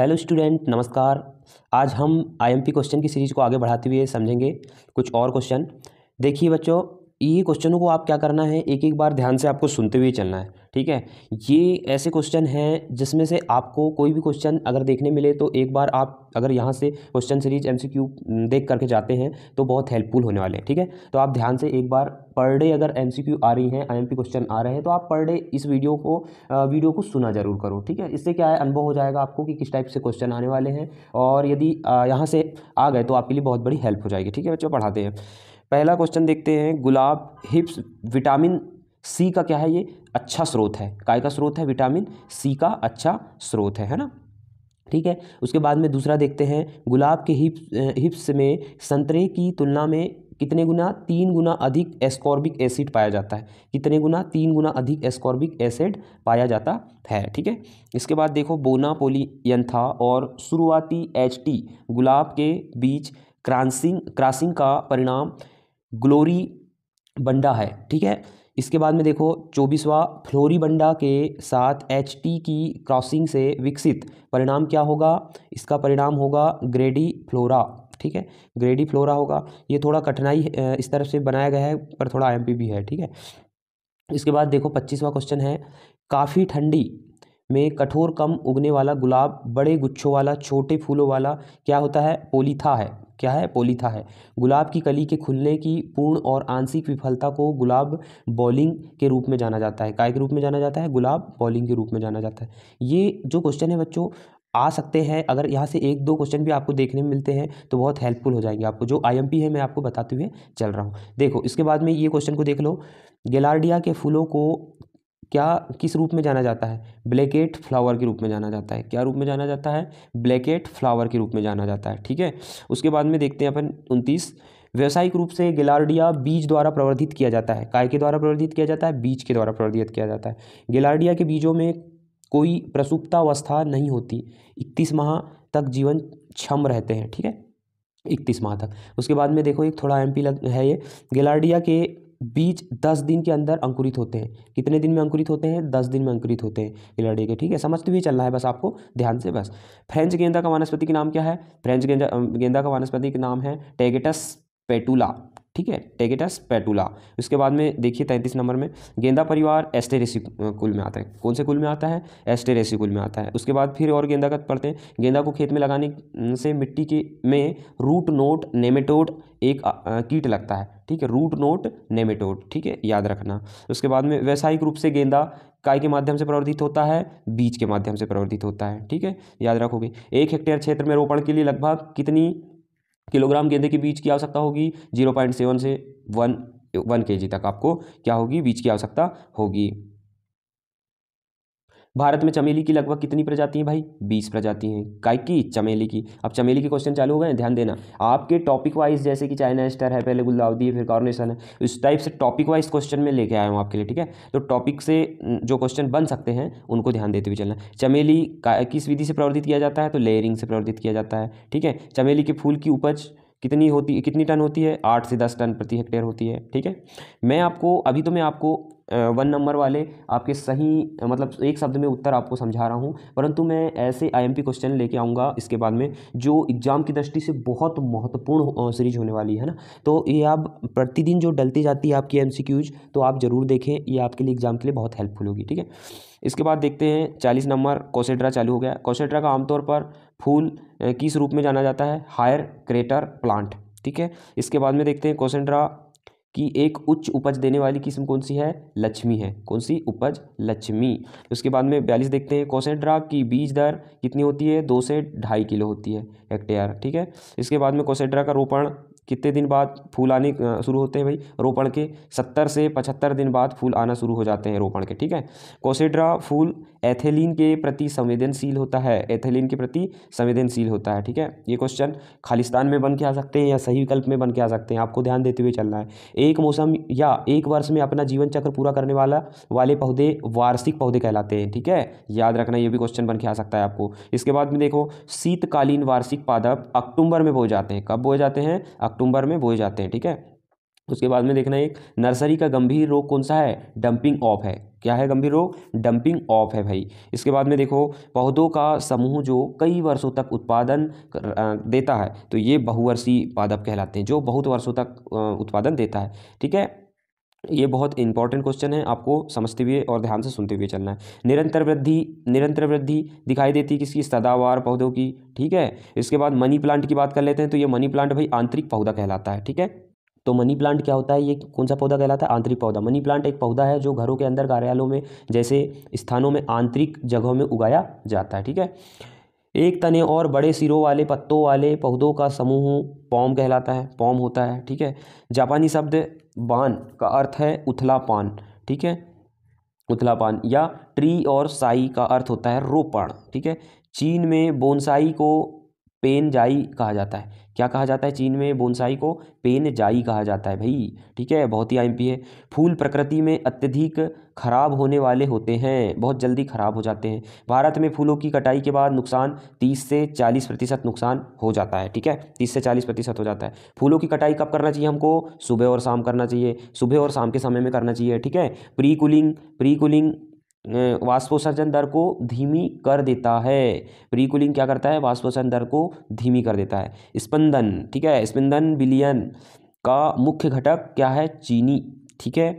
hello student नमस्कार आज हम आईएमपी क्वेश्चन की सीरीज़ को आगे बढ़ाते हुए समझेंगे कुछ और क्वेश्चन देखिए बच्चों ये क्वेश्चनों को आप क्या करना है एक एक बार ध्यान से आपको सुनते हुए चलना है ठीक है ये ऐसे क्वेश्चन हैं जिसमें से आपको कोई भी क्वेश्चन अगर देखने मिले तो एक बार आप अगर यहाँ से क्वेश्चन सीरीज एमसीक्यू देख करके जाते हैं तो बहुत हेल्पफुल होने वाले हैं ठीक है तो आप ध्यान से एक बार पर डे अगर क्यू आ रही हैं पी क्वेश्चन आ रहे हैं तो आप पर डे इस वीडियो को वीडियो को सुना जरूर करो ठीक है इससे क्या है अनुभव हो जाएगा आपको कि किस टाइप से क्वेश्चन आने वाले हैं और यदि यहाँ से आ गए तो आपके लिए बहुत बड़ी हेल्प हो जाएगी ठीक है बच्चों पढ़ाते हैं पहला क्वेश्चन देखते हैं गुलाब हिप्स विटामिन सी का क्या है ये अच्छा स्रोत है काय का स्रोत है विटामिन सी का अच्छा स्रोत है है ना ठीक है उसके बाद में दूसरा देखते हैं गुलाब के हिप्स हिप्स में संतरे की तुलना में कितने गुना तीन गुना अधिक एस्कॉर्बिक एसिड पाया जाता है कितने गुना तीन गुना अधिक एस्कॉर्बिक एसिड पाया जाता है ठीक है इसके बाद देखो बोना पोलियंथा और शुरुआती एच गुलाब के बीच क्रांसिंग क्रासिंग का परिणाम ग्लोरी बंडा है ठीक है इसके बाद में देखो चौबीसवा फ्लोरी बंडा के साथ एच टी की क्रॉसिंग से विकसित परिणाम क्या होगा इसका परिणाम होगा ग्रेडी फ्लोरा ठीक है ग्रेडी फ्लोरा होगा ये थोड़ा कठिनाई इस तरफ से बनाया गया है पर थोड़ा आई भी है ठीक है इसके बाद देखो पच्चीसवा क्वेश्चन है काफ़ी ठंडी में कठोर कम उगने वाला गुलाब बड़े गुच्छों वाला छोटे फूलों वाला क्या होता है पोलीथा है क्या है पोलीथा है गुलाब की कली के खुलने की पूर्ण और आंशिक विफलता को गुलाब बॉलिंग के रूप में जाना जाता है काय के रूप में जाना जाता है गुलाब बॉलिंग के रूप में जाना जाता है ये जो क्वेश्चन है बच्चों आ सकते हैं अगर यहाँ से एक दो क्वेश्चन भी आपको देखने में मिलते हैं तो बहुत हेल्पफुल हो जाएंगे आपको जो आईएमपी है मैं आपको बताते हुए चल रहा हूँ देखो इसके बाद में ये क्वेश्चन को देख लो गेलार्डिया के फूलों को क्या किस रूप में जाना जाता है ब्लैकेट फ्लावर के रूप में जाना जाता है क्या रूप में जाना जाता है ब्लैकेट फ्लावर के रूप में जाना जाता है ठीक है उसके बाद में देखते हैं अपन उनतीस व्यावसायिक रूप से गिलार्डिया बीज द्वारा प्रवर्धित किया जाता है काय के द्वारा प्रवर्धित किया जाता है बीज के द्वारा प्रवर्धित किया जाता है गिलार्डिया के बीजों में कोई प्रसुप्तावस्था नहीं होती इकतीस माह तक जीवन क्षम रहते हैं ठीक है इकतीस माह तक उसके बाद में देखो एक थोड़ा एम लग है ये गिलार्डिया के बीज दस दिन के अंदर अंकुरित होते हैं कितने दिन में अंकुरित होते हैं दस दिन में अंकुरित होते हैं खिलाड़ी के ठीक है समझते तो हुए चलना है बस आपको ध्यान से बस फ्रेंच गेंदा का वनस्पति का नाम क्या है फ्रेंच गेंदा गेंदा का वनस्पति का नाम है टेगेटस पेटूला ठीक है टेगेटस पैटूला उसके बाद में देखिए तैंतीस नंबर में गेंदा परिवार एस्टेरेसी कुल में आता है कौन से कुल में आता है एस्टेरेसी कुल में आता है उसके बाद फिर और गेंदा का पढ़ते हैं गेंदा को खेत में लगाने से मिट्टी के में रूट नोट नेमेटोड एक कीट लगता है ठीक है रूट नोट नेमेटोड ठीक है याद रखना उसके बाद में व्यावसायिक रूप से गेंदा काय के माध्यम से प्रवर्धित होता है बीज के माध्यम से प्रवर्धित होता है ठीक है याद रखोगे एक हेक्टेयर क्षेत्र में रोपण के लिए लगभग कितनी किलोग्राम गेंदे के बीज की आवश्यकता होगी जीरो पॉइंट सेवन से वन वन के जी तक आपको क्या होगी बीज की आवश्यकता होगी भारत में चमेली की लगभग कितनी प्रजाति हैं भाई बीस प्रजाति हैं काय की चमेली की अब चमेली के क्वेश्चन चालू हो गए ध्यान देना आपके टॉपिक वाइज जैसे कि चाइना स्टार है पहले गुलदाउदी है फिर कॉर्नेशन है इस टाइप से टॉपिक वाइज क्वेश्चन में लेके आया हूँ आपके लिए ठीक है तो टॉपिक से जो क्वेश्चन बन सकते हैं उनको ध्यान देते हुए चलना चमेली किस विधि से प्रवर्धित किया जाता है तो लेयरिंग से प्रवर्धित किया जाता है ठीक है चमेली के फूल की उपज कितनी होती कितनी टन होती है आठ से दस टन प्रति हेक्टेयर होती है ठीक है मैं आपको अभी तो मैं आपको वन नंबर वाले आपके सही मतलब एक शब्द में उत्तर आपको समझा रहा हूँ परंतु मैं ऐसे आईएमपी क्वेश्चन लेके आऊँगा इसके बाद में जो एग्ज़ाम की दृष्टि से बहुत महत्वपूर्ण सीरीज होने वाली है ना तो ये आप प्रतिदिन जो डलती जाती है आपकी एम तो आप ज़रूर देखें ये आपके लिए एग्ज़ाम के लिए बहुत हेल्पफुल होगी ठीक है इसके बाद देखते हैं चालीस नंबर कोसेड्रा चालू हो गया कोसेड्रा का आमतौर पर फूल किस रूप में जाना जाता है हायर क्रेटर प्लांट ठीक है इसके बाद में देखते हैं कोसेंड्रा कि एक उच्च उपज देने वाली किस्म कौन सी है लक्ष्मी है कौन सी उपज लक्ष्मी उसके बाद में बयालीस देखते हैं कॉन्सेंट्रा की बीज दर कितनी होती है दो से ढाई किलो होती है हेक्टेयर ठीक है इसके बाद में कॉन्सेंट्रा का रोपण कितने दिन बाद फूल आने शुरू होते हैं भाई रोपण के सत्तर से पचहत्तर दिन बाद फूल आना शुरू हो जाते हैं रोपण के ठीक है कोसेड्रा फूल एथेलिन के प्रति संवेदनशील होता है एथेलिन के प्रति संवेदनशील होता है ठीक है ये क्वेश्चन खालिस्तान में बन के आ सकते हैं या सही विकल्प में बन के आ सकते हैं आपको ध्यान देते हुए चलना है एक मौसम या एक वर्ष में अपना जीवन चक्र पूरा करने वाला वाले पौधे वार्षिक पौधे कहलाते हैं ठीक है याद रखना ये भी क्वेश्चन बन के आ सकता है आपको इसके बाद में देखो शीतकालीन वार्षिक पादप अक्टूबर में बोए जाते हैं कब बोए जाते हैं अक्टूबर में बोए जाते हैं ठीक है उसके बाद में देखना एक नर्सरी का गंभीर रोग कौन सा है डंपिंग ऑफ है क्या है गंभीर रोग डंपिंग ऑफ है भाई इसके बाद में देखो पौधों का समूह जो कई वर्षों तक उत्पादन देता है तो ये बहुवर्षीय पादप कहलाते हैं जो बहुत वर्षों तक उत्पादन देता है ठीक है ये बहुत इंपॉर्टेंट क्वेश्चन है आपको समझते हुए और ध्यान से सुनते हुए चलना है निरंतर वृद्धि निरंतर वृद्धि दिखाई देती है किसकी सदावार पौधों की ठीक है इसके बाद मनी प्लांट की बात कर लेते हैं तो ये मनी प्लांट भाई आंतरिक पौधा कहलाता है ठीक है तो मनी प्लांट क्या होता है ये कौन सा पौधा कहलाता है आंतरिक पौधा मनी प्लांट एक पौधा है जो घरों के अंदर कार्यालयों में जैसे स्थानों में आंतरिक जगहों में उगाया जाता है ठीक है एक तने और बड़े सिरों वाले पत्तों वाले पौधों का समूह पॉम कहलाता है पॉम होता है ठीक है जापानी शब्द बान का अर्थ है उथला पान ठीक है उथला पान या ट्री और साई का अर्थ होता है रोपण ठीक है चीन में बोनसाई को पेन जाई कहा जाता है क्या कहा जाता है चीन में बोनसाई को पेन जाई कहा जाता है भाई ठीक है बहुत ही आई है फूल प्रकृति में अत्यधिक खराब होने वाले होते हैं बहुत जल्दी खराब हो जाते हैं भारत में फूलों की कटाई के बाद नुकसान 30 से 40 प्रतिशत नुकसान हो जाता है ठीक है 30 से 40 प्रतिशत हो जाता है फूलों की कटाई कब करना चाहिए हमको सुबह और शाम करना चाहिए सुबह और शाम के समय में करना चाहिए ठीक है प्री कूलिंग प्री कूलिंग वाष्पोत्सर्जन दर को धीमी कर देता है प्री कूलिंग क्या करता है वाष्पोत्सर्जन दर को धीमी कर देता है स्पंदन ठीक है स्पंदन विलियन का मुख्य घटक क्या है चीनी ठीक है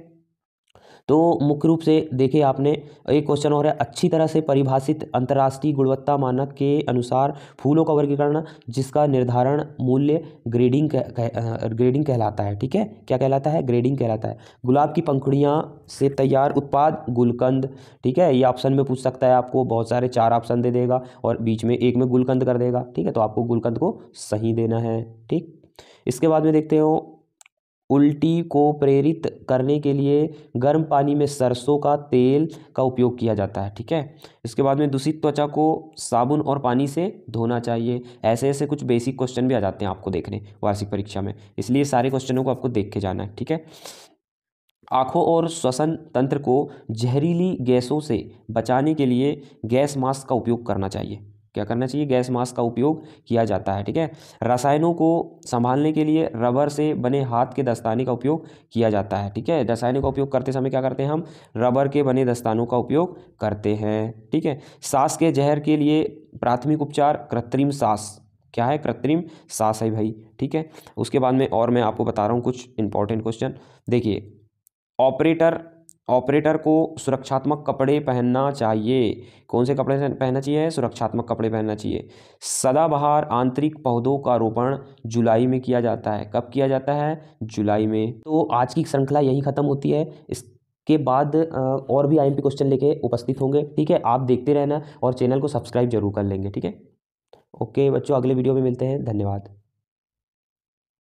तो मुख्य रूप से देखिए आपने एक क्वेश्चन और है अच्छी तरह से परिभाषित अंतर्राष्ट्रीय गुणवत्ता मानक के अनुसार फूलों का वर्गीकरण जिसका निर्धारण मूल्य ग्रेडिंग कह, कह, ग्रेडिंग कहलाता है ठीक है क्या कहलाता है ग्रेडिंग कहलाता है गुलाब की पंखुड़ियाँ से तैयार उत्पाद गुलकंद ठीक है ये ऑप्शन में पूछ सकता है आपको बहुत सारे चार ऑप्शन दे देगा और बीच में एक में गुलकंद कर देगा ठीक है तो आपको गुलकंद को सही देना है ठीक इसके बाद में देखते हो उल्टी को प्रेरित करने के लिए गर्म पानी में सरसों का तेल का उपयोग किया जाता है ठीक है इसके बाद में दूषित त्वचा को साबुन और पानी से धोना चाहिए ऐसे ऐसे कुछ बेसिक क्वेश्चन भी आ जाते हैं आपको देखने वार्षिक परीक्षा में इसलिए सारे क्वेश्चनों को आपको देख के जाना है ठीक है आँखों और श्वसन तंत्र को जहरीली गैसों से बचाने के लिए गैस मास्क का उपयोग करना चाहिए क्या करना चाहिए गैस मास्क का उपयोग किया जाता है ठीक है रसायनों को संभालने के लिए रबर से बने हाथ के दस्ताने का उपयोग किया जाता है ठीक है रसायनों का उपयोग करते समय क्या करते हैं हम रबर के बने दस्तानों का उपयोग करते हैं ठीक है सांस के जहर के लिए प्राथमिक उपचार कृत्रिम सांस क्या है कृत्रिम सांस है भाई ठीक है उसके बाद में और मैं आपको बता रहा हूँ कुछ इंपॉर्टेंट क्वेश्चन देखिए ऑपरेटर ऑपरेटर को सुरक्षात्मक कपड़े पहनना चाहिए कौन से कपड़े पहनना चाहिए सुरक्षात्मक कपड़े पहनना चाहिए सदाबहार आंतरिक पौधों का रोपण जुलाई में किया जाता है कब किया जाता है जुलाई में तो आज की श्रृंखला यही ख़त्म होती है इसके बाद और भी आईएमपी क्वेश्चन लेके उपस्थित होंगे ठीक है आप देखते रहना और चैनल को सब्सक्राइब जरूर कर लेंगे ठीक है ओके बच्चों अगले वीडियो में मिलते हैं धन्यवाद